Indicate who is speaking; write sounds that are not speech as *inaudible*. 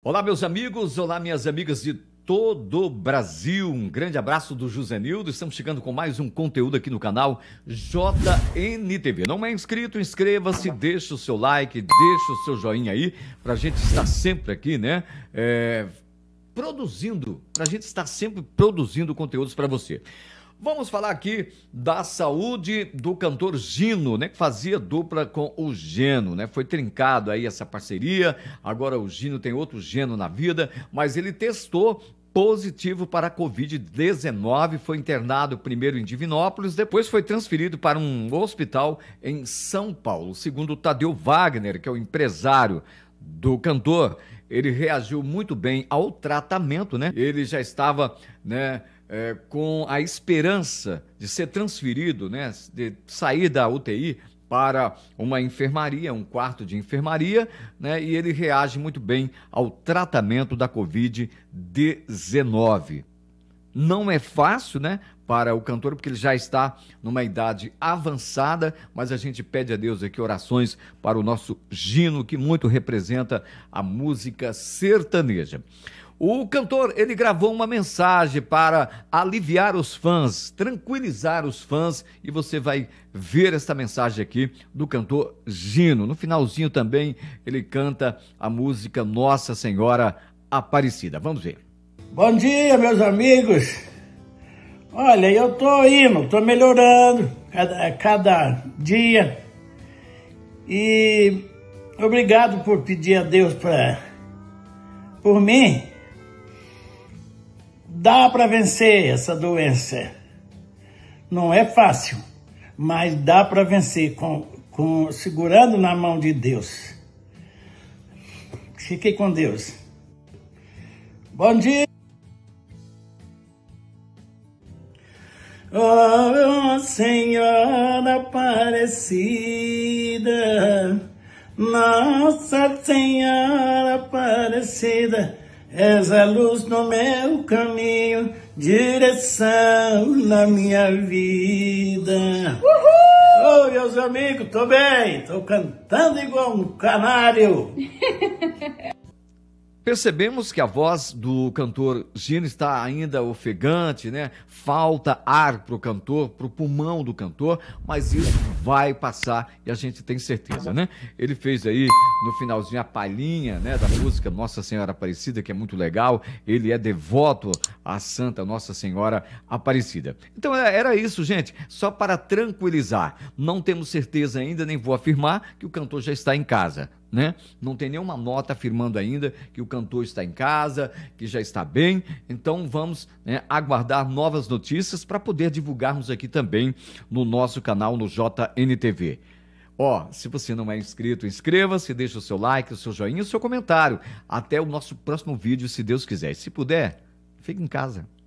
Speaker 1: Olá, meus amigos, olá, minhas amigas de todo o Brasil. Um grande abraço do Josenildo. Estamos chegando com mais um conteúdo aqui no canal JNTV. Não é inscrito? Inscreva-se, deixa o seu like, deixa o seu joinha aí, para a gente estar sempre aqui, né? É, produzindo, para a gente estar sempre produzindo conteúdos para você. Vamos falar aqui da saúde do cantor Gino, né, que fazia dupla com o Geno, né? Foi trincado aí essa parceria. Agora o Gino tem outro Geno na vida, mas ele testou positivo para a Covid-19, foi internado primeiro em Divinópolis, depois foi transferido para um hospital em São Paulo. Segundo Tadeu Wagner, que é o empresário do cantor, ele reagiu muito bem ao tratamento, né? Ele já estava, né, é, com a esperança de ser transferido, né, de sair da UTI para uma enfermaria, um quarto de enfermaria, né, e ele reage muito bem ao tratamento da Covid-19. Não é fácil, né? para o cantor, porque ele já está numa idade avançada, mas a gente pede a Deus aqui orações para o nosso Gino, que muito representa a música sertaneja. O cantor, ele gravou uma mensagem para aliviar os fãs, tranquilizar os fãs, e você vai ver esta mensagem aqui do cantor Gino. No finalzinho também ele canta a música Nossa Senhora Aparecida. Vamos ver.
Speaker 2: Bom dia, meus amigos. Olha, eu tô indo, tô melhorando cada, cada dia. E obrigado por pedir a Deus pra, por mim. Dá para vencer essa doença. Não é fácil, mas dá para vencer com, com segurando na mão de Deus. Fiquei com Deus. Bom dia. Oh Senhora Aparecida, Nossa Senhora Aparecida, és a luz no meu caminho, direção na minha vida. Uhul! oh, meus amigos, tô bem, tô cantando igual um canário. *laughs*
Speaker 1: Percebemos que a voz do cantor Gino está ainda ofegante, né? Falta ar para o cantor, para o pulmão do cantor, mas isso vai passar e a gente tem certeza, né? Ele fez aí no finalzinho a palhinha, né, da música Nossa Senhora Aparecida, que é muito legal. Ele é devoto à Santa Nossa Senhora Aparecida. Então é, era isso, gente. Só para tranquilizar, não temos certeza ainda, nem vou afirmar que o cantor já está em casa né? Não tem nenhuma nota afirmando ainda que o cantor está em casa, que já está bem. Então vamos né, aguardar novas notícias para poder divulgarmos aqui também no nosso canal no JNTV. Ó, se você não é inscrito, inscreva-se, deixe o seu like, o seu joinha, o seu comentário. Até o nosso próximo vídeo, se Deus quiser. se puder, fique em casa.